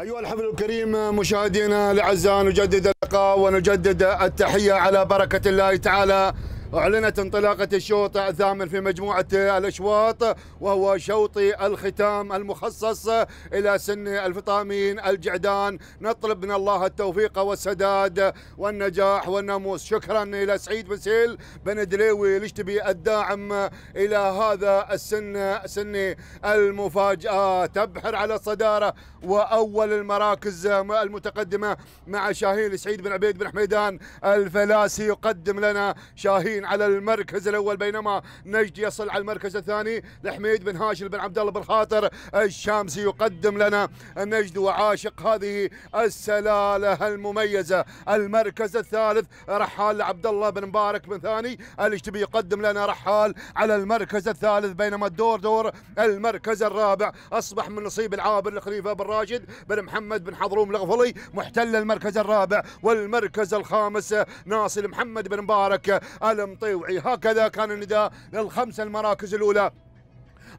أيها الحفل الكريم مشاهدينا الأعزاء نجدد اللقاء ونجدد التحية على بركة الله تعالى أعلنت انطلاقة الشوط الثامن في مجموعة الأشواط وهو شوط الختام المخصص إلى سن الفطامين الجعدان نطلب من الله التوفيق والسداد والنجاح والناموس شكرا إلى سعيد بسيل بن دليوي لشتبي الداعم إلى هذا السن سن المفاجأة تبحر على الصدارة وأول المراكز المتقدمة مع شاهين سعيد بن عبيد بن حميدان الفلاسي يقدم لنا شاهين الحين على المركز الاول بينما نجد يصل على المركز الثاني لحميد بن هاشم بن عبد الله بن خاطر الشامسي يقدم لنا نجد وعاشق هذه السلاله المميزه المركز الثالث رحال عبد الله بن مبارك بن ثاني الاشتبي يقدم لنا رحال على المركز الثالث بينما الدور دور المركز الرابع اصبح من نصيب العابر الخليفه بن راشد بن محمد بن حضروم الغفلي محتل المركز الرابع والمركز الخامس ناصر محمد بن مبارك ال مطيوعي هكذا كان النداء للخمسة المراكز الأولى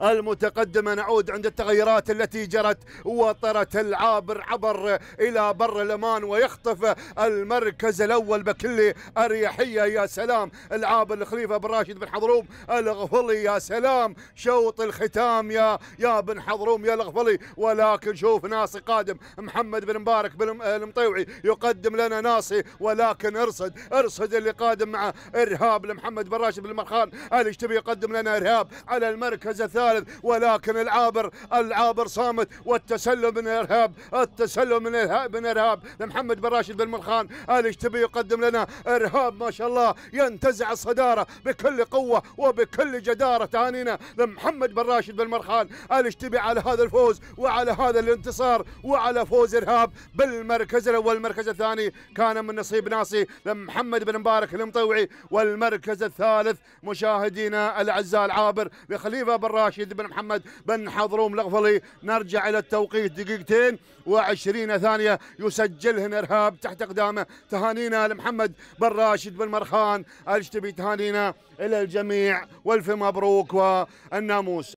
المتقدمة نعود عند التغيرات التي جرت وطرت العابر عبر إلى بر الأمان ويخطف المركز الأول بكل أريحية يا سلام العابر الخليفة بن راشد بن حضروم الغفلي يا سلام شوط الختام يا يا بن حضروم يا الغفلي ولكن شوف ناصي قادم محمد بن مبارك بن المطيوعي يقدم لنا ناصي ولكن ارصد ارصد اللي قادم مع إرهاب لمحمد بن راشد بن مرخان الاشتبي يقدم لنا إرهاب على المركز الثاني الثالث ولكن العابر العابر صامت والتسلل من الارهاب التسلل من الارهاب من ارهاب محمد بن راشد بن مرخان الاشتبي يقدم لنا ارهاب ما شاء الله ينتزع الصداره بكل قوه وبكل جداره تهانينا لمحمد بن راشد بن مرخان الاشتبي على هذا الفوز وعلى هذا الانتصار وعلى فوز ارهاب بالمركز الاول المركز الثاني كان من نصيب ناصي لمحمد بن مبارك المطوعي والمركز الثالث مشاهدينا الاعزاء العابر لخليفه بن راشد راشد بن محمد بن حضروم الغفلي نرجع الى التوقيت دقيقتين و20 ثانيه يسجلهن ارهاب تحت اقدامه تهانينا لمحمد بن راشد بن مرخان الشتبي تهانينا الى الجميع والف مبروك والناموس